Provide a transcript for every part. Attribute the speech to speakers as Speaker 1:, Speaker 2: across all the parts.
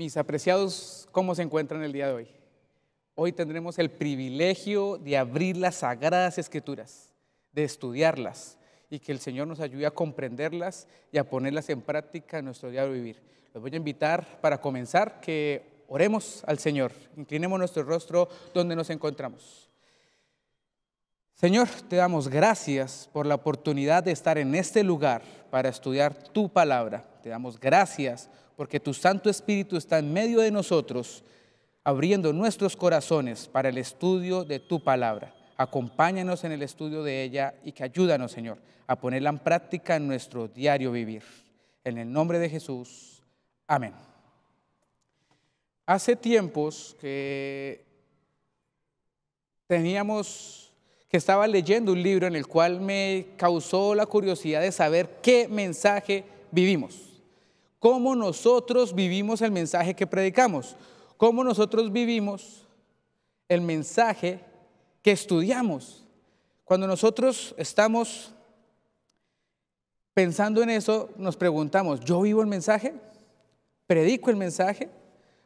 Speaker 1: Mis apreciados, ¿cómo se encuentran el día de hoy? Hoy tendremos el privilegio de abrir las sagradas escrituras, de estudiarlas y que el Señor nos ayude a comprenderlas y a ponerlas en práctica en nuestro día de vivir. Los voy a invitar para comenzar que oremos al Señor, inclinemos nuestro rostro donde nos encontramos. Señor, te damos gracias por la oportunidad de estar en este lugar para estudiar tu palabra. Te damos gracias porque tu Santo Espíritu está en medio de nosotros, abriendo nuestros corazones para el estudio de tu palabra. Acompáñanos en el estudio de ella y que ayúdanos, Señor, a ponerla en práctica en nuestro diario vivir. En el nombre de Jesús. Amén. Hace tiempos que teníamos, que estaba leyendo un libro en el cual me causó la curiosidad de saber qué mensaje vivimos cómo nosotros vivimos el mensaje que predicamos, cómo nosotros vivimos el mensaje que estudiamos. Cuando nosotros estamos pensando en eso, nos preguntamos, ¿yo vivo el mensaje? ¿Predico el mensaje?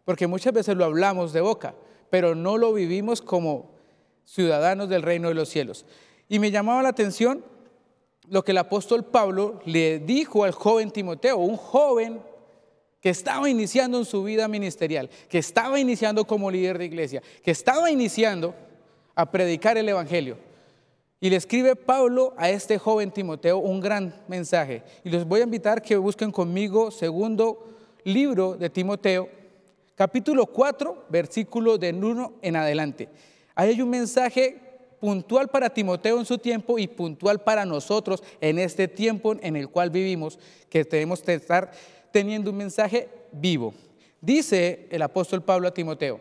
Speaker 1: Porque muchas veces lo hablamos de boca, pero no lo vivimos como ciudadanos del reino de los cielos. Y me llamaba la atención lo que el apóstol Pablo le dijo al joven Timoteo, un joven que estaba iniciando en su vida ministerial, que estaba iniciando como líder de iglesia, que estaba iniciando a predicar el Evangelio. Y le escribe Pablo a este joven Timoteo un gran mensaje. Y les voy a invitar que busquen conmigo segundo libro de Timoteo, capítulo 4, versículo del 1 en adelante. Ahí hay un mensaje puntual para Timoteo en su tiempo y puntual para nosotros en este tiempo en el cual vivimos, que debemos estar teniendo un mensaje vivo. Dice el apóstol Pablo a Timoteo,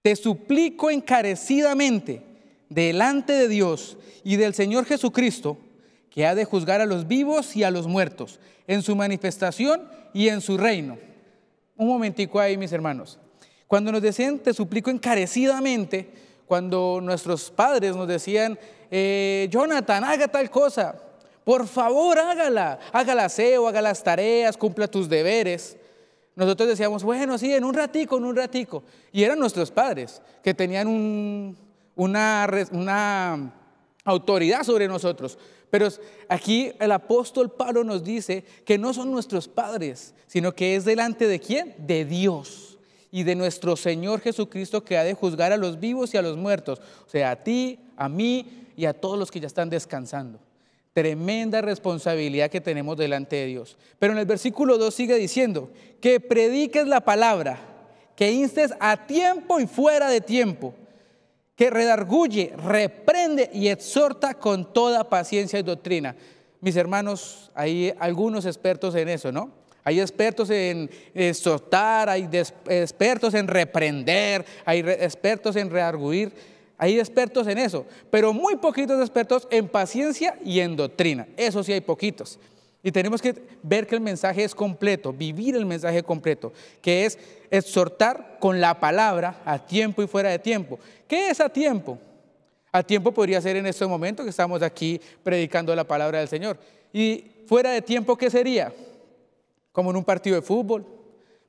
Speaker 1: te suplico encarecidamente delante de Dios y del Señor Jesucristo, que ha de juzgar a los vivos y a los muertos, en su manifestación y en su reino. Un momentico ahí, mis hermanos. Cuando nos decían, te suplico encarecidamente, cuando nuestros padres nos decían, eh, Jonathan, haga tal cosa, por favor hágala, hágala aseo, haga las tareas, cumpla tus deberes. Nosotros decíamos, bueno, sí, en un ratico, en un ratico. Y eran nuestros padres que tenían una, una autoridad sobre nosotros. Pero aquí el apóstol Pablo nos dice que no son nuestros padres, sino que es delante de quién? De Dios y de nuestro Señor Jesucristo que ha de juzgar a los vivos y a los muertos, o sea, a ti, a mí y a todos los que ya están descansando. Tremenda responsabilidad que tenemos delante de Dios. Pero en el versículo 2 sigue diciendo, que prediques la palabra, que instes a tiempo y fuera de tiempo, que redarguye, reprende y exhorta con toda paciencia y doctrina. Mis hermanos, hay algunos expertos en eso, ¿no? Hay expertos en exhortar, hay expertos en reprender, hay expertos en rearguir, hay expertos en eso, pero muy poquitos expertos en paciencia y en doctrina. Eso sí hay poquitos. Y tenemos que ver que el mensaje es completo, vivir el mensaje completo, que es exhortar con la palabra a tiempo y fuera de tiempo. ¿Qué es a tiempo? A tiempo podría ser en este momento que estamos aquí predicando la palabra del Señor. ¿Y fuera de tiempo qué sería? como en un partido de fútbol,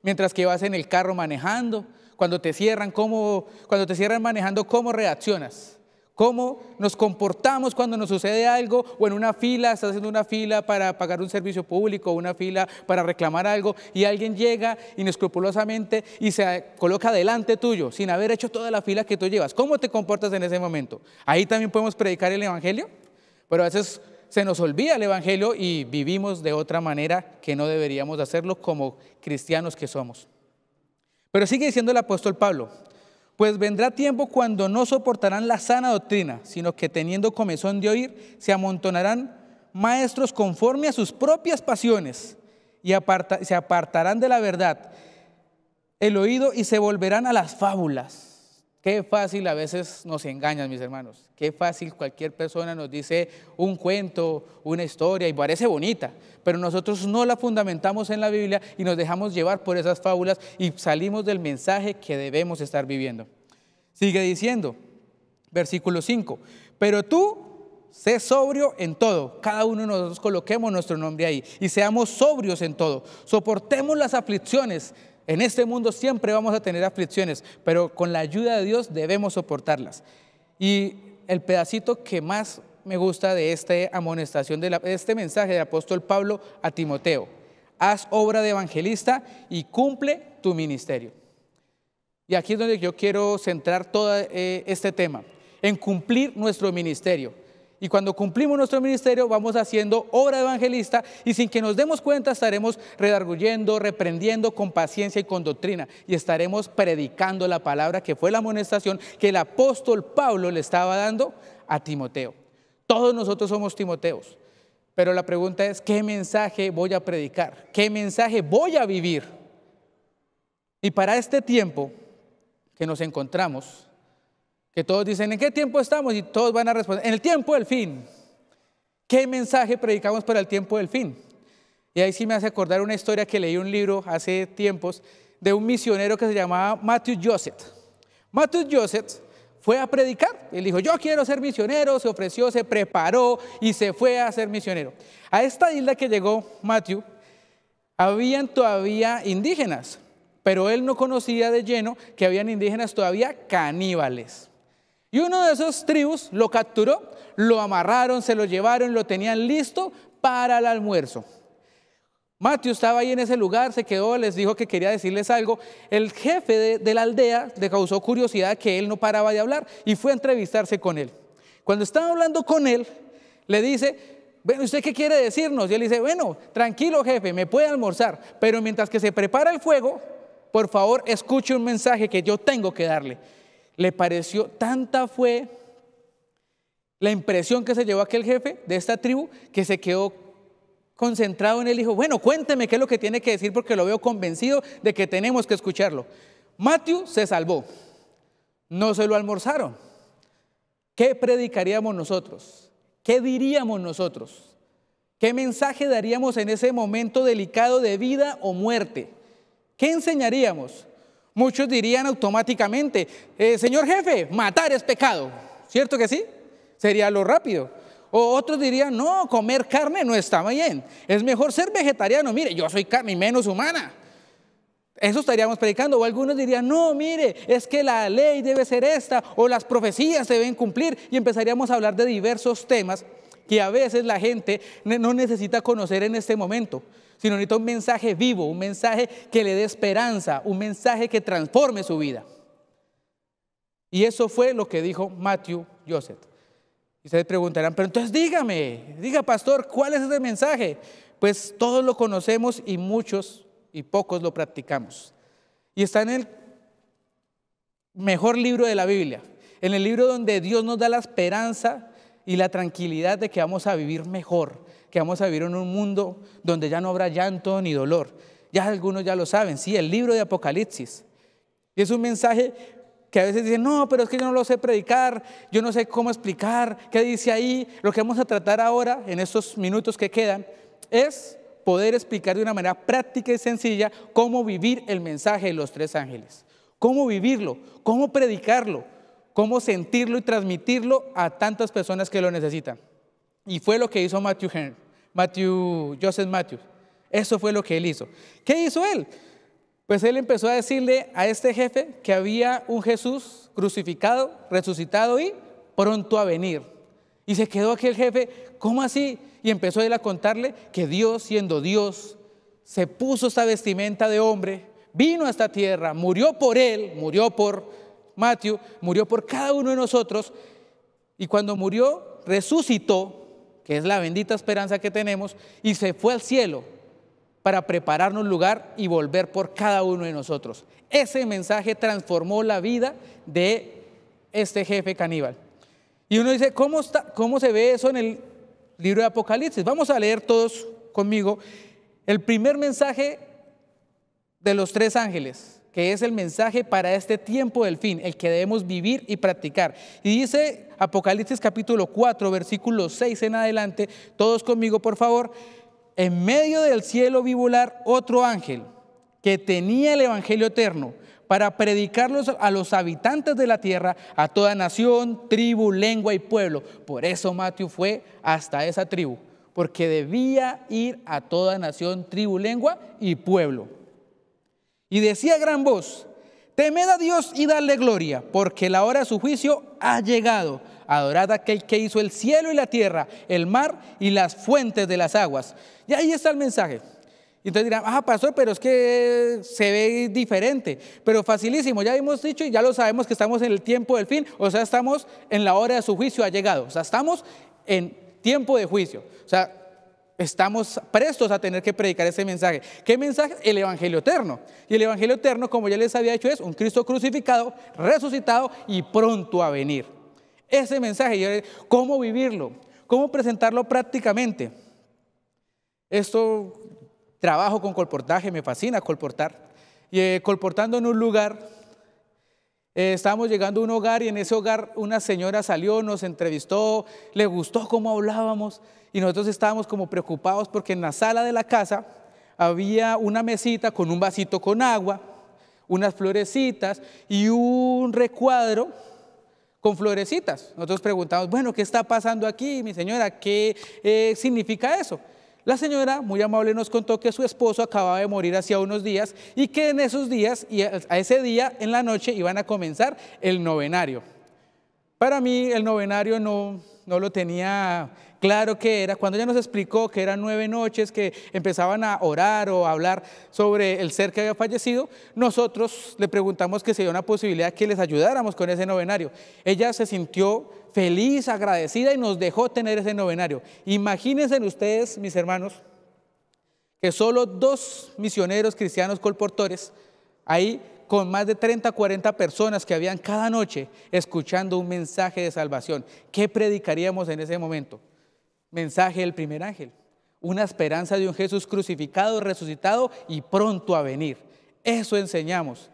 Speaker 1: mientras que vas en el carro manejando, cuando te cierran, cómo, cuando te cierran manejando, ¿cómo reaccionas? ¿Cómo nos comportamos cuando nos sucede algo o en una fila, estás haciendo una fila para pagar un servicio público, una fila para reclamar algo y alguien llega inescrupulosamente y se coloca delante tuyo sin haber hecho toda la fila que tú llevas? ¿Cómo te comportas en ese momento? Ahí también podemos predicar el Evangelio, pero a veces se nos olvida el Evangelio y vivimos de otra manera que no deberíamos hacerlo como cristianos que somos. Pero sigue diciendo el apóstol Pablo, pues vendrá tiempo cuando no soportarán la sana doctrina, sino que teniendo comezón de oír, se amontonarán maestros conforme a sus propias pasiones y se apartarán de la verdad el oído y se volverán a las fábulas. Qué fácil a veces nos engañan, mis hermanos. Qué fácil cualquier persona nos dice un cuento, una historia y parece bonita, pero nosotros no la fundamentamos en la Biblia y nos dejamos llevar por esas fábulas y salimos del mensaje que debemos estar viviendo. Sigue diciendo, versículo 5, pero tú sé sobrio en todo. Cada uno de nosotros coloquemos nuestro nombre ahí y seamos sobrios en todo. Soportemos las aflicciones, en este mundo siempre vamos a tener aflicciones, pero con la ayuda de Dios debemos soportarlas. Y el pedacito que más me gusta de esta amonestación, de, este mensaje del apóstol Pablo a Timoteo. Haz obra de evangelista y cumple tu ministerio. Y aquí es donde yo quiero centrar todo eh, este tema, en cumplir nuestro ministerio. Y cuando cumplimos nuestro ministerio, vamos haciendo obra evangelista y sin que nos demos cuenta estaremos redarguyendo, reprendiendo con paciencia y con doctrina. Y estaremos predicando la palabra que fue la amonestación que el apóstol Pablo le estaba dando a Timoteo. Todos nosotros somos Timoteos. Pero la pregunta es, ¿qué mensaje voy a predicar? ¿Qué mensaje voy a vivir? Y para este tiempo que nos encontramos, que todos dicen, ¿en qué tiempo estamos? Y todos van a responder, en el tiempo del fin. ¿Qué mensaje predicamos para el tiempo del fin? Y ahí sí me hace acordar una historia que leí un libro hace tiempos de un misionero que se llamaba Matthew Joseph. Matthew Joseph fue a predicar. Él dijo, yo quiero ser misionero, se ofreció, se preparó y se fue a ser misionero. A esta isla que llegó Matthew, habían todavía indígenas, pero él no conocía de lleno que habían indígenas todavía caníbales. Y uno de esos tribus lo capturó, lo amarraron, se lo llevaron, lo tenían listo para el almuerzo. Mateo estaba ahí en ese lugar, se quedó, les dijo que quería decirles algo. El jefe de, la aldea le causó curiosidad que él no paraba de hablar y fue a entrevistarse con él. Cuando estaba hablando con él, le dice, bueno, ¿usted qué quiere decirnos? Y él dice, bueno, tranquilo jefe, me puede almorzar, pero mientras que se prepara el fuego, por favor escuche un mensaje que yo tengo que darle le pareció, tanta fue la impresión que se llevó aquel jefe de esta tribu que se quedó concentrado en él y dijo, bueno, cuénteme qué es lo que tiene que decir porque lo veo convencido de que tenemos que escucharlo. Matthew se salvó, no se lo almorzaron. ¿Qué predicaríamos nosotros? ¿Qué diríamos nosotros? ¿Qué mensaje daríamos en ese momento delicado de vida o muerte? ¿Qué enseñaríamos? Muchos dirían automáticamente, eh, señor jefe, matar es pecado. ¿Cierto que sí? Sería lo rápido. O otros dirían, no, comer carne no está bien. Es mejor ser vegetariano. Mire, yo soy carne menos humana. Eso estaríamos predicando. O algunos dirían, no, mire, es que la ley debe ser esta o las profecías deben cumplir. Y empezaríamos a hablar de diversos temas que a veces la gente no necesita conocer en este momento sino necesita un mensaje vivo, un mensaje que le dé esperanza, un mensaje que transforme su vida. Y eso fue lo que dijo Matthew Joseph. Y ustedes preguntarán, pero entonces dígame, diga pastor, ¿cuál es ese mensaje? Pues todos lo conocemos y muchos y pocos lo practicamos. Y está en el mejor libro de la Biblia, en el libro donde Dios nos da la esperanza y la tranquilidad de que vamos a vivir mejor, que vamos a vivir en un mundo donde ya no habrá llanto ni dolor. Ya algunos ya lo saben, sí, el libro de Apocalipsis. Y es un mensaje que a veces dicen, no, pero es que yo no lo sé predicar, yo no sé cómo explicar, qué dice ahí. Lo que vamos a tratar ahora, en estos minutos que quedan, es poder explicar de una manera práctica y sencilla cómo vivir el mensaje de los tres ángeles, cómo vivirlo, cómo predicarlo, cómo sentirlo y transmitirlo a tantas personas que lo necesitan. Y fue lo que hizo Matthew Henry, Matthew, Joseph Matthew. Eso fue lo que él hizo. ¿Qué hizo él? Pues él empezó a decirle a este jefe que había un Jesús crucificado, resucitado y pronto a venir. Y se quedó aquel jefe, ¿cómo así? Y empezó él a contarle que Dios, siendo Dios, se puso esta vestimenta de hombre, vino a esta tierra, murió por él, murió por Matthew, murió por cada uno de nosotros. Y cuando murió, resucitó que es la bendita esperanza que tenemos, y se fue al cielo para prepararnos lugar y volver por cada uno de nosotros. Ese mensaje transformó la vida de este jefe caníbal. Y uno dice, ¿cómo, cómo se ve eso en el libro de Apocalipsis? Vamos a leer todos conmigo el primer mensaje de los tres ángeles que es el mensaje para este tiempo del fin, el que debemos vivir y practicar. Y dice Apocalipsis capítulo 4, versículo 6 en adelante, todos conmigo por favor, en medio del cielo vi volar otro ángel que tenía el Evangelio eterno para predicarlos a los habitantes de la tierra, a toda nación, tribu, lengua y pueblo. Por eso Mateo fue hasta esa tribu, porque debía ir a toda nación, tribu, lengua y pueblo. Y decía gran voz, temed a Dios y dadle gloria, porque la hora de su juicio ha llegado. Adorad a aquel que hizo el cielo y la tierra, el mar y las fuentes de las aguas. Y ahí está el mensaje. Entonces dirán, ah, pastor, pero es que se ve diferente. Pero facilísimo, ya hemos dicho y ya lo sabemos que estamos en el tiempo del fin, o sea, estamos en la hora de su juicio ha llegado, o sea, estamos en tiempo de juicio. O sea, estamos prestos a tener que predicar ese mensaje. ¿Qué mensaje? El Evangelio eterno. Y el Evangelio eterno, como ya les había dicho, es un Cristo crucificado, resucitado y pronto a venir. Ese mensaje, ¿cómo vivirlo? ¿Cómo presentarlo prácticamente? Esto, trabajo con colportaje, me fascina colportar. Y eh, colportando en un lugar, eh, estábamos llegando a un hogar y en ese hogar una señora salió, nos entrevistó, le gustó cómo hablábamos y nosotros estábamos como preocupados porque en la sala de la casa había una mesita con un vasito con agua, unas florecitas y un recuadro con florecitas. Nosotros preguntamos, bueno, ¿qué está pasando aquí, mi señora? ¿Qué eh, significa eso? La señora, muy amable, nos contó que su esposo acababa de morir hacía unos días y que en esos días, y a ese día, en la noche, iban a comenzar el novenario. Para mí, el novenario no, no lo tenía claro qué era. Cuando ella nos explicó que eran nueve noches que empezaban a orar o a hablar sobre el ser que había fallecido, nosotros le preguntamos que sería una posibilidad que les ayudáramos con ese novenario. Ella se sintió feliz, agradecida y nos dejó tener ese novenario. Imagínense ustedes, mis hermanos, que solo dos misioneros cristianos colportores ahí con más de 30, 40 personas que habían cada noche escuchando un mensaje de salvación. ¿Qué predicaríamos en ese momento? Mensaje del primer ángel, una esperanza de un Jesús crucificado, resucitado y pronto a venir. Eso enseñamos.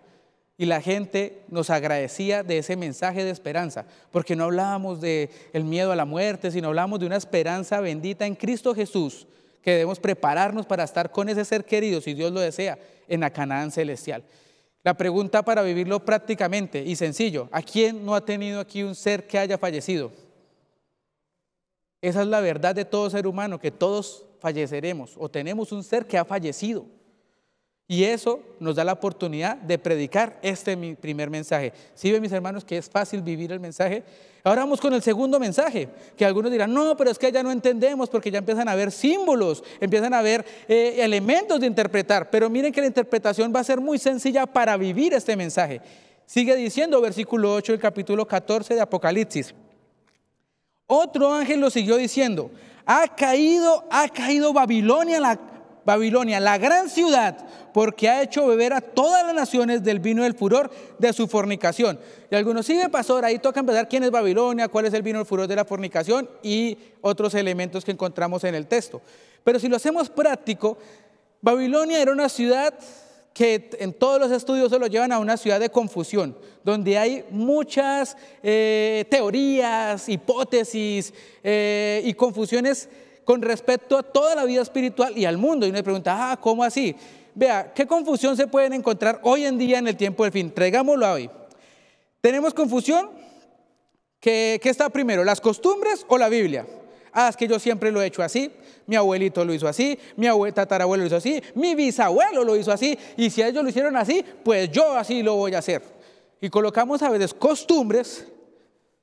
Speaker 1: Y la gente nos agradecía de ese mensaje de esperanza, porque no hablábamos de miedo a la muerte, sino hablábamos de una esperanza bendita en Cristo Jesús, que debemos prepararnos para estar con ese ser querido, si Dios lo desea, en la Canaán celestial. La pregunta para vivirlo prácticamente y sencillo, ¿a quién no ha tenido aquí un ser que haya fallecido? Esa es la verdad de todo ser humano, que todos falleceremos o tenemos un ser que ha fallecido. Y eso nos da la oportunidad de predicar este mi primer mensaje. ¿Sí ven mis hermanos que es fácil vivir el mensaje? Ahora vamos con el segundo mensaje, que algunos dirán, no, pero es que ya no entendemos porque ya empiezan a ver símbolos, empiezan a ver eh, elementos de interpretar. Pero miren que la interpretación va a ser muy sencilla para vivir este mensaje. Sigue diciendo versículo 8 del capítulo 14 de Apocalipsis. Otro ángel lo siguió diciendo, ha caído, ha caído Babilonia la Babilonia, la gran ciudad, porque ha hecho beber a todas las naciones del vino del furor de su fornicación. Y algunos, siguen pastor, ahí toca empezar quién es Babilonia, cuál es el vino del furor de la fornicación y otros elementos que encontramos en el texto. Pero si lo hacemos práctico, Babilonia era una ciudad que en todos los estudios se lo llevan a una ciudad de confusión, donde hay muchas eh, teorías, hipótesis eh, y confusiones con respecto a toda la vida espiritual y al mundo. Y uno le pregunta, ah, ¿cómo así? Vea, ¿qué confusión se pueden encontrar hoy en día en el tiempo del fin? Traigámoslo hoy. ¿Tenemos confusión? ¿Qué, ¿Qué, está primero, las costumbres o la Biblia? Ah, es que yo siempre lo he hecho así, mi abuelito lo hizo así, mi abuela, tatarabuelo lo hizo así, mi bisabuelo lo hizo así, y si ellos lo hicieron así, pues yo así lo voy a hacer. Y colocamos a veces costumbres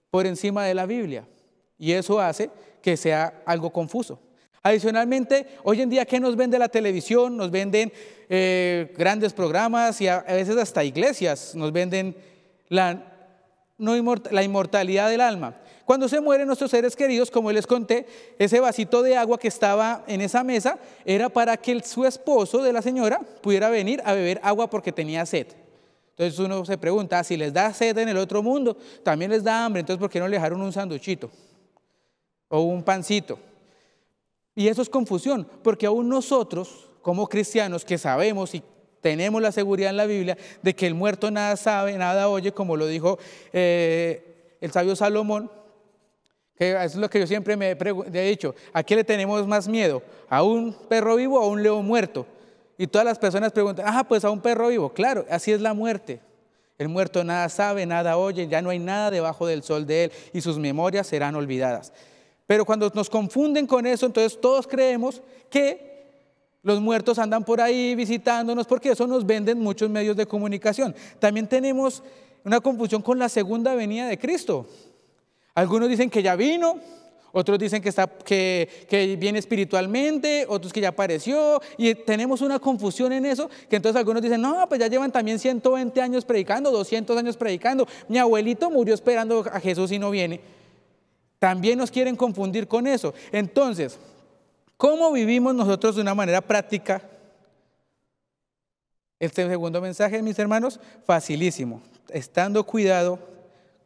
Speaker 1: por encima de la Biblia. Y eso hace que sea algo confuso. Adicionalmente, hoy en día, ¿qué nos vende la televisión? Nos venden eh, grandes programas y a, veces hasta iglesias nos venden la, inmortalidad del alma. Cuando se mueren nuestros seres queridos, como les conté, ese vasito de agua que estaba en esa mesa era para que su esposo de la señora pudiera venir a beber agua porque tenía sed. Entonces uno se pregunta, ah, si les da sed en el otro mundo, también les da hambre, entonces ¿por qué no le dejaron un sanduchito? o un pancito. Y eso es confusión, porque aún nosotros, como cristianos que sabemos y tenemos la seguridad en la Biblia de que el muerto nada sabe, nada oye, como lo dijo eh, el sabio Salomón, que es lo que yo siempre me he dicho, ¿a qué le tenemos más miedo? ¿A un perro vivo o a un león muerto? Y todas las personas preguntan, ah, pues a un perro vivo. Claro, así es la muerte. El muerto nada sabe, nada oye, ya no hay nada debajo del sol de él y sus memorias serán olvidadas. Pero cuando nos confunden con eso, entonces todos creemos que los muertos andan por ahí visitándonos porque eso nos venden muchos medios de comunicación. También tenemos una confusión con la segunda venida de Cristo. Algunos dicen que ya vino, otros dicen que, está, que, viene espiritualmente, otros que ya apareció, y tenemos una confusión en eso, que entonces algunos dicen, no, pues ya llevan también 120 años predicando, 200 años predicando, mi abuelito murió esperando a Jesús y no viene. También nos quieren confundir con eso. Entonces, ¿cómo vivimos nosotros de una manera práctica? Este segundo mensaje, mis hermanos, facilísimo. Estando cuidado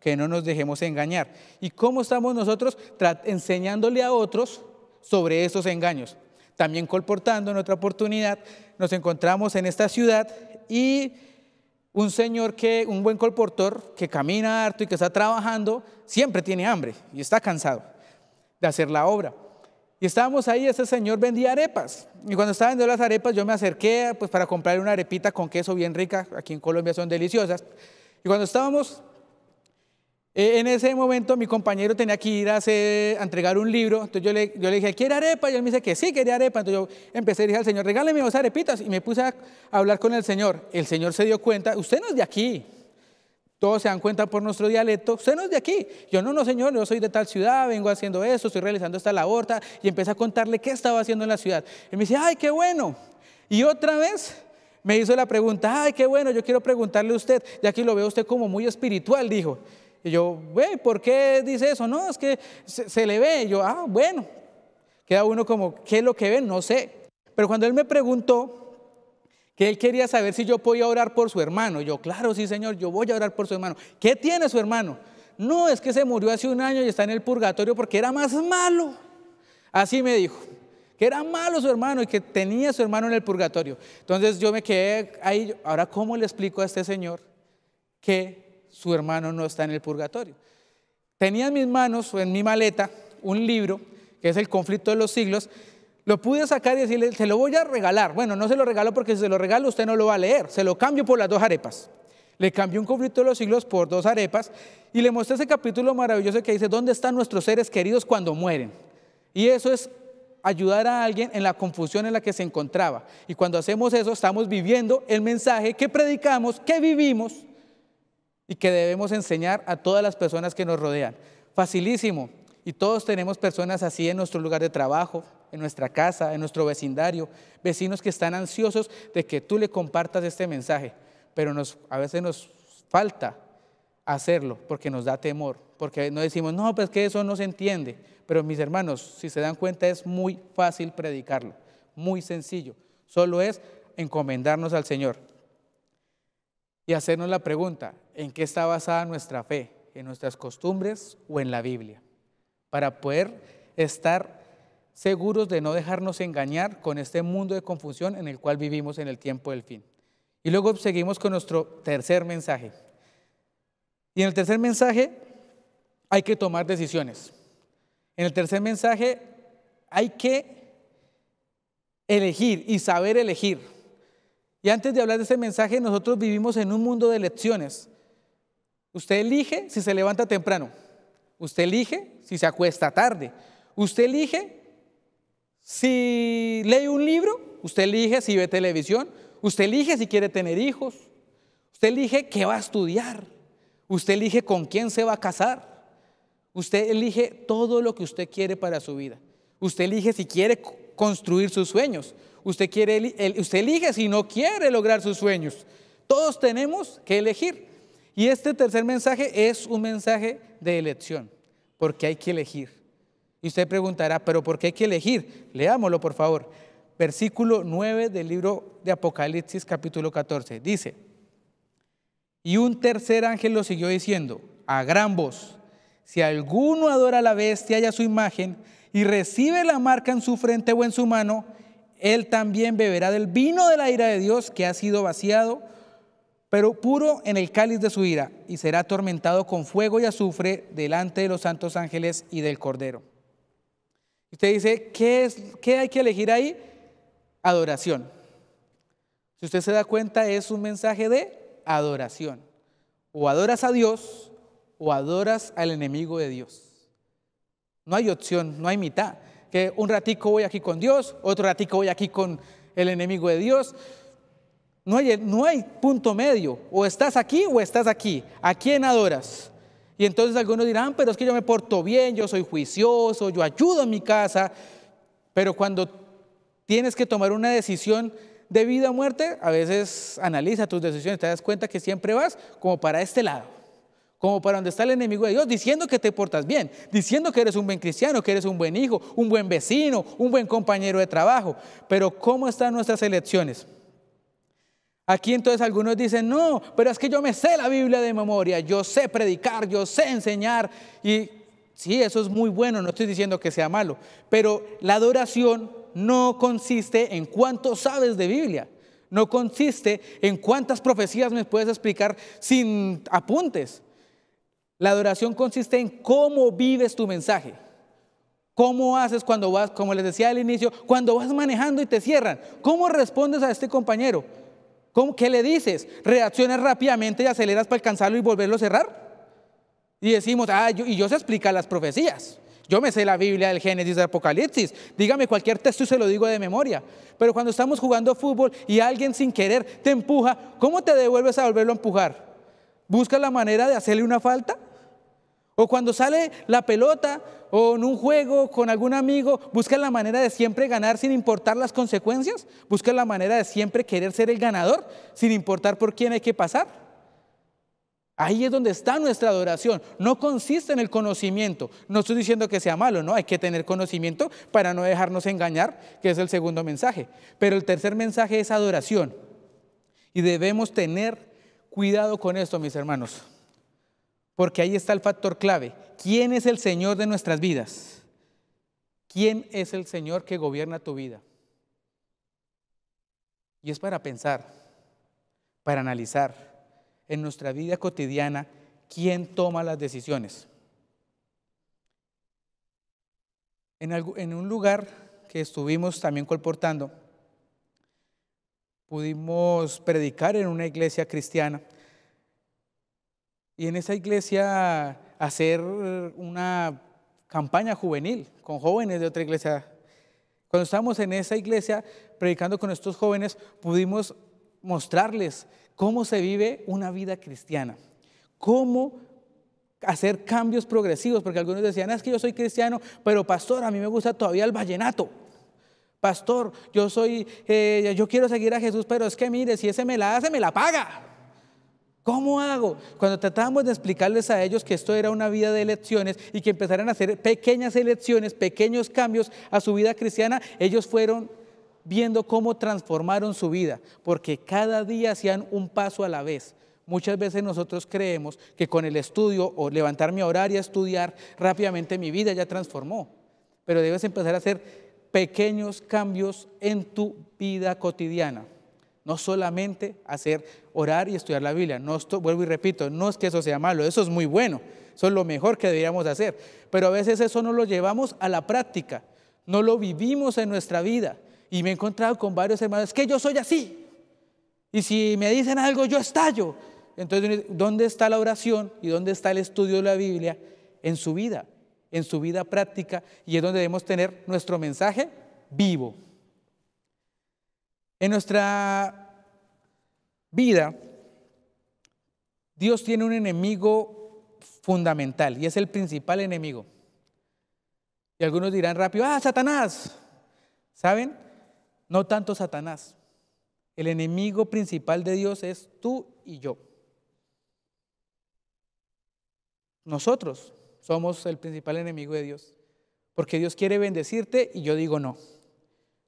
Speaker 1: que no nos dejemos engañar. ¿Y cómo estamos nosotros enseñándole a otros sobre esos engaños? También colportando en otra oportunidad, nos encontramos en esta ciudad y un señor que, un buen colportor, que camina harto y que está trabajando, siempre tiene hambre y está cansado de hacer la obra. Y estábamos ahí, ese señor vendía arepas. Y cuando estaba vendiendo las arepas, yo me acerqué pues, para comprar una arepita con queso bien rica, aquí en Colombia son deliciosas. Y cuando estábamos eh, en ese momento mi compañero tenía que ir a, entregar un libro, entonces yo le, dije, ¿quiere arepa? Y él me dice que sí, quería arepa. Entonces yo empecé a decirle al Señor, regáleme dos arepitas. Y me puse a hablar con el Señor. El Señor se dio cuenta, usted no es de aquí. Todos se dan cuenta por nuestro dialecto, usted no es de aquí. Yo no, no, Señor, yo soy de tal ciudad, vengo haciendo esto, estoy realizando esta labor. Y empecé a contarle qué estaba haciendo en la ciudad. Y me dice, ay, qué bueno. Y otra vez me hizo la pregunta, ay, qué bueno, yo quiero preguntarle a usted, ya que lo veo usted como muy espiritual, dijo. Y yo, güey, ¿por qué dice eso? No, es que se, le ve. Y yo, ah, bueno. Queda uno como, ¿qué es lo que ve? No sé. Pero cuando él me preguntó que él quería saber si yo podía orar por su hermano, yo, claro, sí, señor, yo voy a orar por su hermano. ¿Qué tiene su hermano? No, es que se murió hace un año y está en el purgatorio porque era más malo. Así me dijo que era malo su hermano y que tenía su hermano en el purgatorio. Entonces yo me quedé ahí, ahora ¿cómo le explico a este señor que su hermano no está en el purgatorio. Tenía en mis manos o en mi maleta un libro, que es El conflicto de los siglos. Lo pude sacar y decirle, se lo voy a regalar. Bueno, no se lo regalo porque si se lo regalo usted no lo va a leer. Se lo cambio por las dos arepas. Le cambié un conflicto de los siglos por dos arepas y le mostré ese capítulo maravilloso que dice, ¿dónde están nuestros seres queridos cuando mueren? Y eso es ayudar a alguien en la confusión en la que se encontraba. Y cuando hacemos eso, estamos viviendo el mensaje que predicamos, que vivimos y que debemos enseñar a todas las personas que nos rodean. Facilísimo. Y todos tenemos personas así en nuestro lugar de trabajo, en nuestra casa, en nuestro vecindario, vecinos que están ansiosos de que tú le compartas este mensaje, pero a veces nos falta hacerlo porque nos da temor, porque no decimos, no, pues que eso no se entiende, pero mis hermanos, si se dan cuenta es muy fácil predicarlo, muy sencillo, solo es encomendarnos al Señor y hacernos la pregunta, en qué está basada nuestra fe, en nuestras costumbres o en la Biblia, para poder estar seguros de no dejarnos engañar con este mundo de confusión en el cual vivimos en el tiempo del fin. Y luego seguimos con nuestro tercer mensaje. Y en el tercer mensaje hay que tomar decisiones. En el tercer mensaje hay que elegir y saber elegir. Y antes de hablar de ese mensaje, nosotros vivimos en un mundo de elecciones Usted elige si se levanta temprano. Usted elige si se acuesta tarde. Usted elige si lee un libro. Usted elige si ve televisión. Usted elige si quiere tener hijos. Usted elige qué va a estudiar. Usted elige con quién se va a casar. Usted elige todo lo que usted quiere para su vida. Usted elige si quiere construir sus sueños. Usted, elige si no quiere lograr sus sueños. Todos tenemos que elegir. Y este tercer mensaje es un mensaje de elección, porque hay que elegir. Y usted preguntará, pero ¿por qué hay que elegir? Leámoslo, por favor. Versículo 9 del libro de Apocalipsis capítulo 14. Dice, y un tercer ángel lo siguió diciendo, a gran voz, si alguno adora a la bestia y a su imagen y recibe la marca en su frente o en su mano, él también beberá del vino de la ira de Dios que ha sido vaciado pero puro en el cáliz de su ira, y será atormentado con fuego y azufre delante de los santos ángeles y del Cordero. Usted dice, ¿qué, es, qué hay que elegir ahí? Adoración. Si usted se da cuenta, es un mensaje de adoración. O adoras a Dios o adoras al enemigo de Dios. No hay opción, no hay mitad. Que un ratico voy aquí con Dios, otro ratico voy aquí con el enemigo de Dios. No hay, punto medio. O estás aquí o estás aquí. ¿A quién adoras? Y entonces algunos dirán, ah, pero es que yo me porto bien, yo soy juicioso, yo ayudo en mi casa. Pero cuando tienes que tomar una decisión de vida o muerte, a veces analiza tus decisiones, te das cuenta que siempre vas como para este lado, como para donde está el enemigo de Dios, diciendo que te portas bien, diciendo que eres un buen cristiano, que eres un buen hijo, un buen vecino, un buen compañero de trabajo. Pero ¿cómo están nuestras elecciones? Aquí entonces algunos dicen, no, pero es que yo me sé la Biblia de memoria, yo sé predicar, yo sé enseñar. Y sí, eso es muy bueno, no estoy diciendo que sea malo, pero la adoración no consiste en cuánto sabes de Biblia, no consiste en cuántas profecías me puedes explicar sin apuntes. La adoración consiste en cómo vives tu mensaje. ¿Cómo haces cuando vas, como les decía al inicio, cuando vas manejando y te cierran? ¿Cómo respondes a este compañero? ¿Cómo, ¿Qué le dices? ¿Reaccionas rápidamente y aceleras para alcanzarlo y volverlo a cerrar? Y decimos, ah, y yo se explica las profecías. Yo me sé la Biblia del Génesis, de Apocalipsis. Dígame cualquier texto y se lo digo de memoria. Pero cuando estamos jugando fútbol y alguien sin querer te empuja, ¿cómo te devuelves a volverlo a empujar? ¿Buscas la manera de hacerle una falta? O cuando sale la pelota o en un juego con algún amigo, buscan la manera de siempre ganar sin importar las consecuencias, buscas la manera de siempre querer ser el ganador sin importar por quién hay que pasar. Ahí es donde está nuestra adoración. No consiste en el conocimiento. No estoy diciendo que sea malo, no, hay que tener conocimiento para no dejarnos engañar, que es el segundo mensaje. Pero el tercer mensaje es adoración. Y debemos tener cuidado con esto, mis hermanos. Porque ahí está el factor clave. ¿Quién es el Señor de nuestras vidas? ¿Quién es el Señor que gobierna tu vida? Y es para pensar, para analizar en nuestra vida cotidiana quién toma las decisiones. En, un lugar que estuvimos también colportando, pudimos predicar en una iglesia cristiana y en esa iglesia hacer una campaña juvenil con jóvenes de otra iglesia. Cuando estábamos en esa iglesia predicando con estos jóvenes, pudimos mostrarles cómo se vive una vida cristiana, cómo hacer cambios progresivos, porque algunos decían, es que yo soy cristiano, pero pastor, a mí me gusta todavía el vallenato. Pastor, yo soy, eh, yo quiero seguir a Jesús, pero es que mire, si ese me la hace, me la paga. ¿Cómo hago? Cuando tratábamos de explicarles a ellos que esto era una vida de elecciones y que empezaran a hacer pequeñas elecciones, pequeños cambios a su vida cristiana, ellos fueron viendo cómo transformaron su vida, porque cada día hacían un paso a la vez. Muchas veces nosotros creemos que con el estudio o levantarme a orar y a estudiar rápidamente mi vida ya transformó, pero debes empezar a hacer pequeños cambios en tu vida cotidiana. No solamente hacer orar y estudiar la Biblia. No vuelvo y repito, no es que eso sea malo, eso es muy bueno. Eso es lo mejor que deberíamos hacer. Pero a veces eso no lo llevamos a la práctica. No lo vivimos en nuestra vida. Y me he encontrado con varios hermanos, es que yo soy así. Y si me dicen algo, yo estallo. Entonces, ¿dónde está la oración y dónde está el estudio de la Biblia? En su vida, en su vida práctica. Y es donde debemos tener nuestro mensaje vivo. En nuestra vida, Dios tiene un enemigo fundamental y es el principal enemigo. Y algunos dirán rápido, ah, Satanás. ¿Saben? No tanto Satanás. El enemigo principal de Dios es tú y yo. Nosotros somos el principal enemigo de Dios. Porque Dios quiere bendecirte y yo digo no.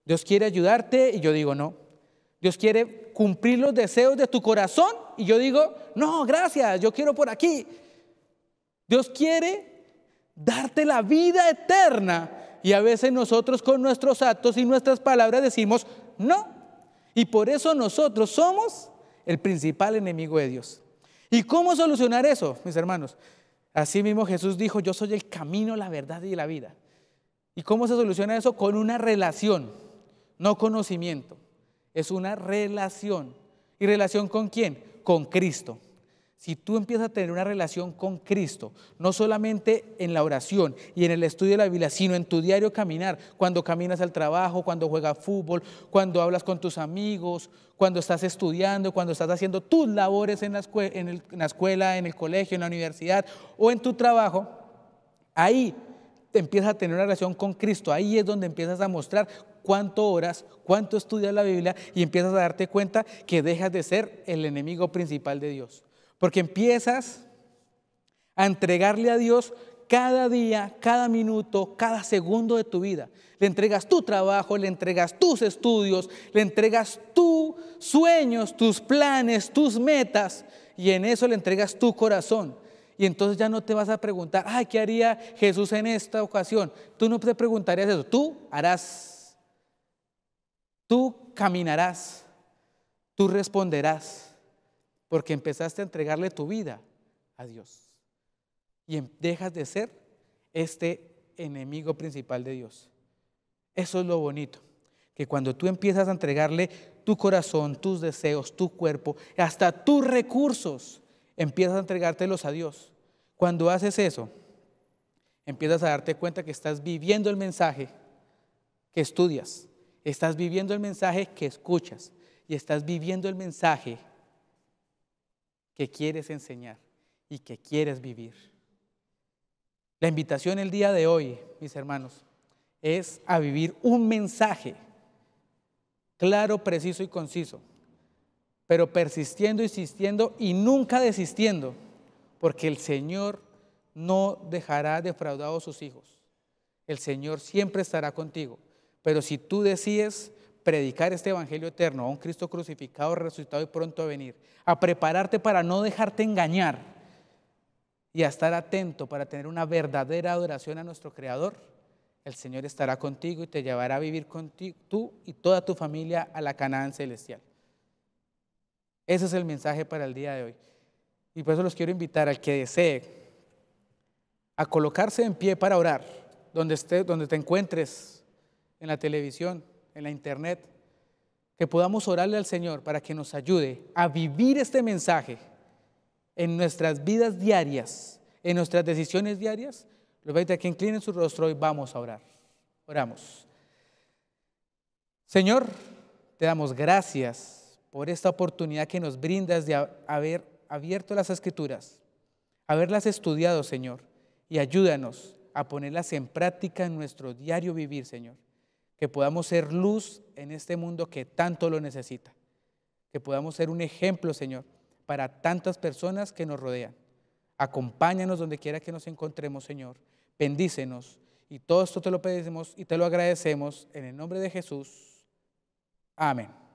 Speaker 1: Dios quiere ayudarte y yo digo no. Dios quiere cumplir los deseos de tu corazón y yo digo, no, gracias, yo quiero por aquí. Dios quiere darte la vida eterna y a veces nosotros con nuestros actos y nuestras palabras decimos, no. Y por eso nosotros somos el principal enemigo de Dios. ¿Y cómo solucionar eso, mis hermanos? Así mismo Jesús dijo, yo soy el camino, la verdad y la vida. ¿Y cómo se soluciona eso? Con una relación, no conocimiento es una relación. ¿Y relación con quién? Con Cristo. Si tú empiezas a tener una relación con Cristo, no solamente en la oración y en el estudio de la Biblia, sino en tu diario caminar, cuando caminas al trabajo, cuando juegas fútbol, cuando hablas con tus amigos, cuando estás estudiando, cuando estás haciendo tus labores en la, escuela, en, el, la escuela, en el colegio, en la universidad o en tu trabajo, ahí empiezas a tener una relación con Cristo, ahí es donde empiezas a mostrar cuánto oras, cuánto estudias la Biblia y empiezas a darte cuenta que dejas de ser el enemigo principal de Dios. Porque empiezas a entregarle a Dios cada día, cada minuto, cada segundo de tu vida. Le entregas tu trabajo, le entregas tus estudios, le entregas tus sueños, tus planes, tus metas, y en eso le entregas tu corazón. Y entonces ya no te vas a preguntar, ay, ¿qué haría Jesús en esta ocasión? Tú no te preguntarías eso, tú harás Tú caminarás, tú responderás, porque empezaste a entregarle tu vida a Dios. Y em, dejas de ser este enemigo principal de Dios. Eso es lo bonito, que cuando tú empiezas a entregarle tu corazón, tus deseos, tu cuerpo, hasta tus recursos, empiezas a entregártelos a Dios. Cuando haces eso, empiezas a darte cuenta que estás viviendo el mensaje que estudias, Estás viviendo el mensaje que escuchas y estás viviendo el mensaje que quieres enseñar y que quieres vivir. La invitación el día de hoy, mis hermanos, es a vivir un mensaje claro, preciso y conciso, pero persistiendo, insistiendo y nunca desistiendo, porque el Señor no dejará defraudados sus hijos. El Señor siempre estará contigo. Pero si tú decides predicar este Evangelio eterno, a un Cristo crucificado, resucitado y pronto a venir, a prepararte para no dejarte engañar y a estar atento para tener una verdadera adoración a nuestro Creador, el Señor estará contigo y te llevará a vivir contigo, tú y toda tu familia a la Canaán celestial. Ese es el mensaje para el día de hoy. Y por eso los quiero invitar al que desee a colocarse en pie para orar, donde, esté, donde te encuentres en la televisión, en la internet, que podamos orarle al Señor para que nos ayude a vivir este mensaje en nuestras vidas diarias, en nuestras decisiones diarias. Los veis que inclinen su rostro y vamos a orar. Oramos. Señor, te damos gracias por esta oportunidad que nos brindas de haber abierto las escrituras, haberlas estudiado, Señor, y ayúdanos a ponerlas en práctica en nuestro diario vivir, Señor que podamos ser luz en este mundo que tanto lo necesita, que podamos ser un ejemplo, Señor, para tantas personas que nos rodean. Acompáñanos donde quiera que nos encontremos, Señor. Bendícenos. Y todo esto te lo pedimos y te lo agradecemos en el nombre de Jesús. Amén.